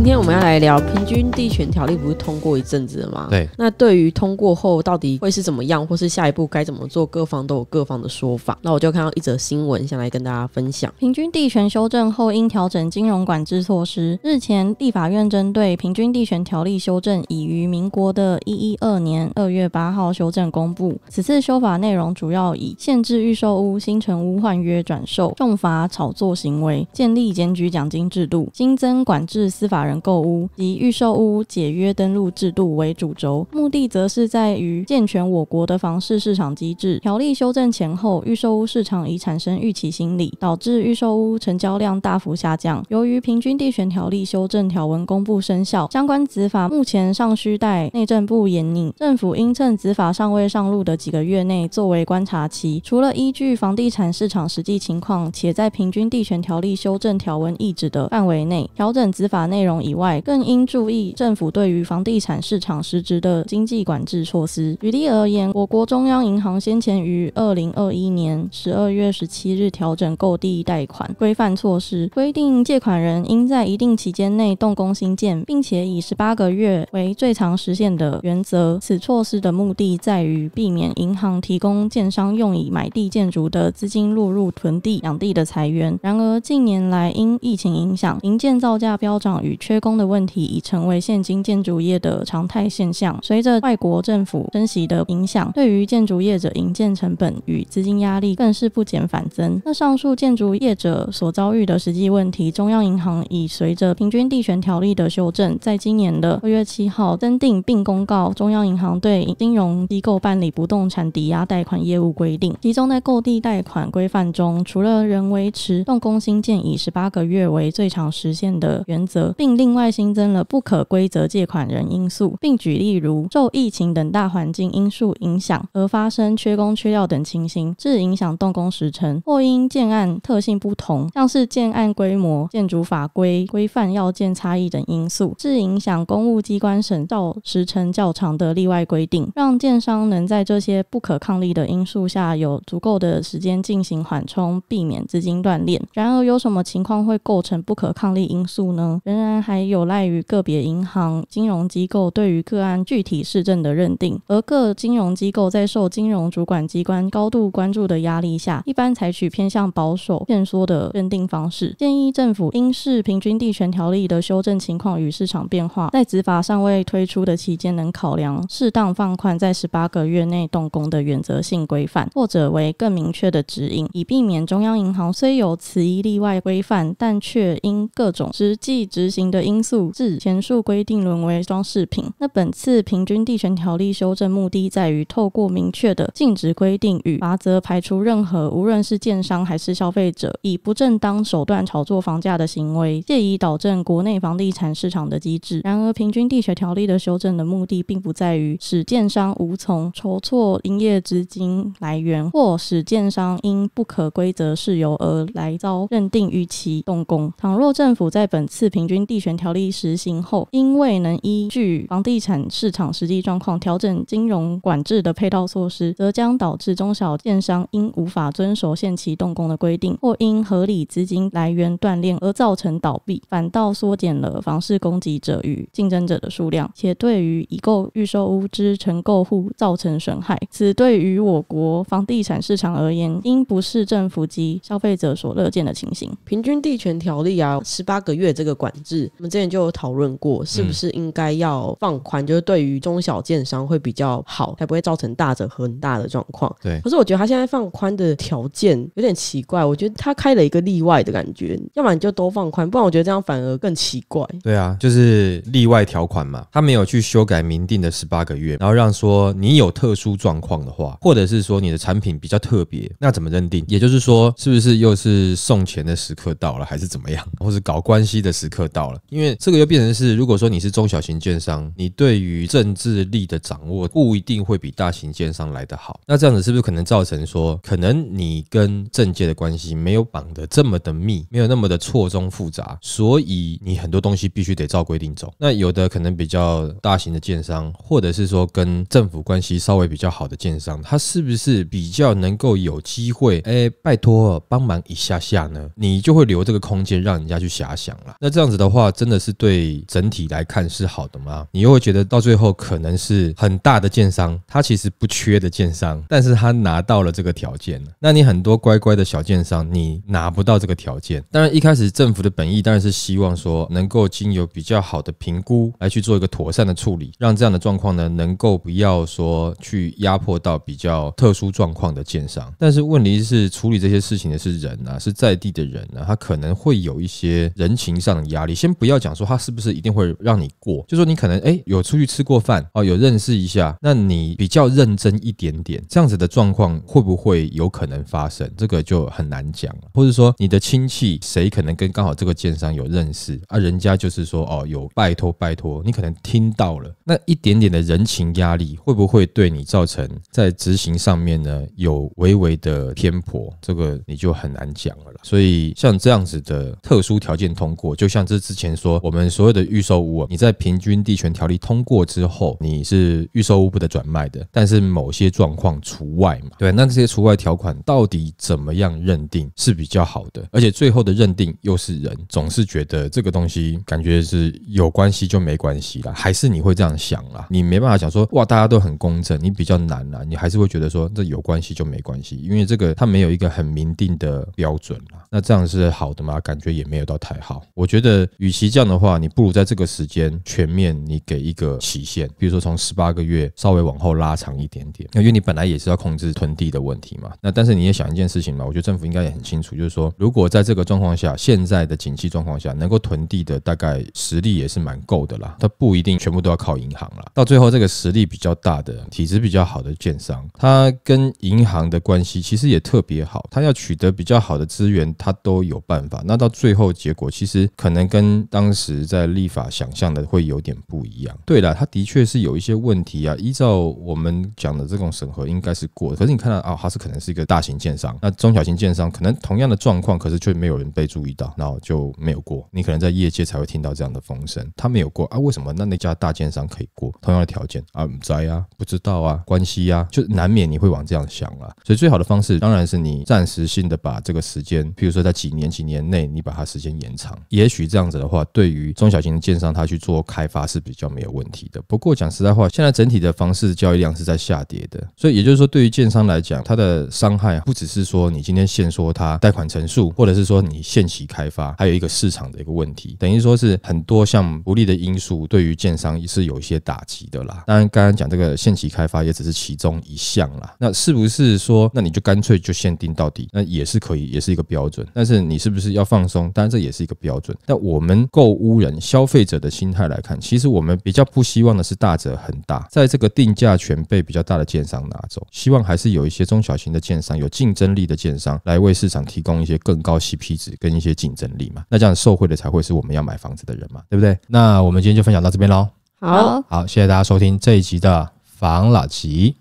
今天我们要来聊《平均地权条例》，不是通过一阵子了吗？对。那对于通过后到底会是怎么样，或是下一步该怎么做，各方都有各方的说法。那我就看到一则新闻，想来跟大家分享：《平均地权修正后应调整金融管制措施》。日前，立法院针对《平均地权条例》修正，已于民国的一一二年二月八号修正公布。此次修法内容主要以限制预售屋、新城屋换约转售，重罚炒作行为，建立检举奖金制度，新增管制司法人。购屋及预售屋解约登录制度为主轴，目的则是在于健全我国的房市市场机制。条例修正前后，预售屋市场已产生预期心理，导致预售屋成交量大幅下降。由于平均地权条例修正条文公布生效，相关执法目前尚需待内政部严拟。政府应趁执法尚未上路的几个月内作为观察期，除了依据房地产市场实际情况，且在平均地权条例修正条文意指的范围内调整执法内容。以外，更应注意政府对于房地产市场实质的经济管制措施。举例而言，我国中央银行先前于二零二一年十二月十七日调整购地贷款规范措施，规定借款人应在一定期间内动工新建，并且以十八个月为最长时限的原则。此措施的目的在于避免银行提供建商用以买地建筑的资金落入囤地养地的财源。然而，近年来因疫情影响，营建造价飙涨与缺工的问题已成为现今建筑业的常态现象。随着外国政府升息的影响，对于建筑业者营建成本与资金压力更是不减反增。那上述建筑业者所遭遇的实际问题，中央银行已随着平均地权条例的修正，在今年的二月七号增订并公告中央银行对金融机构办理不动产抵押贷款业务规定，集中在购地贷款规范中，除了仍维持动工新建以十八个月为最长时限的原则，并另外新增了不可归责借款人因素，并举例如受疫情等大环境因素影响而发生缺工缺料等情形，致影响动工时程；或因建案特性不同，像是建案规模、建筑法规规范要件差异等因素，致影响公务机关审造时程较长的例外规定，让建商能在这些不可抗力的因素下有足够的时间进行缓冲，避免资金断裂。然而，有什么情况会构成不可抗力因素呢？仍然还。还有赖于个别银行、金融机构对于个案具体市政的认定，而各金融机构在受金融主管机关高度关注的压力下，一般采取偏向保守、变缩的认定方式。建议政府应视《平均地权条例》的修正情况与市场变化，在执法尚未推出的期间，能考量适当放宽在十八个月内动工的原则性规范，或者为更明确的指引，以避免中央银行虽有此一例外规范，但却因各种实际执行的。因素至前述规定沦为装饰品。那本次平均地权条例修正目的，在于透过明确的禁止规定与罚则，排除任何无论是建商还是消费者以不正当手段炒作房价的行为，借以导正国内房地产市场的机制。然而，平均地权条例的修正的目的，并不在于使建商无从筹措营业资金来源，或使建商因不可规则事由而来遭认定逾期动工。倘若政府在本次平均地权条例实行后，因未能依据房地产市场实际状况调整金融管制的配套措施，则将导致中小建商因无法遵守限期动工的规定，或因合理资金来源断裂而造成倒闭，反倒缩减了房市供给者与竞争者的数量，且对于已购预售屋之承购户造成损害。此对于我国房地产市场而言，应不是政府及消费者所乐见的情形。平均地权条例啊，十八个月这个管制。我们之前就有讨论过，是不是应该要放宽，就是对于中小建商会比较好，才不会造成大者很大的状况。对，可是我觉得他现在放宽的条件有点奇怪，我觉得他开了一个例外的感觉，要不然就都放宽，不然我觉得这样反而更奇怪。对啊，就是例外条款嘛，他没有去修改明定的十八个月，然后让说你有特殊状况的话，或者是说你的产品比较特别，那怎么认定？也就是说，是不是又是送钱的时刻到了，还是怎么样，或者搞关系的时刻到了？因为这个又变成是，如果说你是中小型券商，你对于政治力的掌握不一定会比大型券商来得好。那这样子是不是可能造成说，可能你跟政界的关系没有绑得这么的密，没有那么的错综复杂，所以你很多东西必须得照规定走。那有的可能比较大型的券商，或者是说跟政府关系稍微比较好的券商，他是不是比较能够有机会，哎，拜托帮忙一下下呢？你就会留这个空间让人家去遐想了。那这样子的话。真的是对整体来看是好的吗？你又会觉得到最后可能是很大的建商，他其实不缺的建商，但是他拿到了这个条件。那你很多乖乖的小建商，你拿不到这个条件。当然一开始政府的本意当然是希望说能够经由比较好的评估来去做一个妥善的处理，让这样的状况呢能够不要说去压迫到比较特殊状况的建商。但是问题是处理这些事情的是人啊，是在地的人啊，他可能会有一些人情上的压力，先不要。要讲说他是不是一定会让你过，就说你可能哎有出去吃过饭哦，有认识一下，那你比较认真一点点，这样子的状况会不会有可能发生？这个就很难讲了。或者说你的亲戚谁可能跟刚好这个奸商有认识啊？人家就是说哦有拜托拜托，你可能听到了那一点点的人情压力，会不会对你造成在执行上面呢有微微的偏颇？这个你就很难讲了。所以像这样子的特殊条件通过，就像这之前。说我们所有的预售屋，你在平均地权条例通过之后，你是预售屋不得转卖的，但是某些状况除外嘛。对，那这些除外条款到底怎么样认定是比较好的？而且最后的认定又是人，总是觉得这个东西感觉是有关系就没关系了，还是你会这样想啦？你没办法想说哇，大家都很公正，你比较难啦，你还是会觉得说这有关系就没关系，因为这个它没有一个很明定的标准啦。那这样是好的吗？感觉也没有到太好。我觉得与。其降的话，你不如在这个时间全面你给一个期限，比如说从十八个月稍微往后拉长一点点，那因为你本来也是要控制囤地的问题嘛。那但是你也想一件事情嘛，我觉得政府应该也很清楚，就是说如果在这个状况下，现在的景气状况下，能够囤地的大概实力也是蛮够的啦，它不一定全部都要靠银行啦。到最后，这个实力比较大的、体质比较好的建商，它跟银行的关系其实也特别好，它要取得比较好的资源，它都有办法。那到最后结果，其实可能跟当时在立法想象的会有点不一样。对了，它的确是有一些问题啊。依照我们讲的这种审核应该是过，可是你看到啊，它是可能是一个大型建商，那中小型建商可能同样的状况，可是却没有人被注意到，然后就没有过。你可能在业界才会听到这样的风声，他没有过啊？为什么？那那家大建商可以过，同样的条件啊？唔在啊？不知道啊？关系啊？就难免你会往这样想啊。所以最好的方式当然是你暂时性的把这个时间，比如说在几年几年内，你把它时间延长，也许这样子的话。对于中小型的建商，他去做开发是比较没有问题的。不过讲实在话，现在整体的房市交易量是在下跌的，所以也就是说，对于建商来讲，它的伤害不只是说你今天限缩它贷款成数，或者是说你限期开发，还有一个市场的一个问题，等于说是很多目不利的因素，对于建商是有一些打击的啦。当然，刚刚讲这个限期开发也只是其中一项啦。那是不是说，那你就干脆就限定到底，那也是可以，也是一个标准。但是你是不是要放松？当然这也是一个标准。但我们。购物人、消费者的心态来看，其实我们比较不希望的是大者很大，在这个定价权被比较大的建商拿走，希望还是有一些中小型的建商、有竞争力的建商来为市场提供一些更高息 P 值跟一些竞争力嘛。那这样受惠的才会是我们要买房子的人嘛，对不对？那我们今天就分享到这边喽。好，好，谢谢大家收听这一集的房老吉，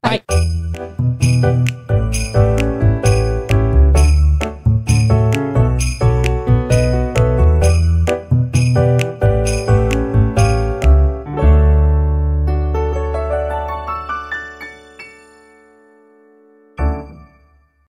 拜。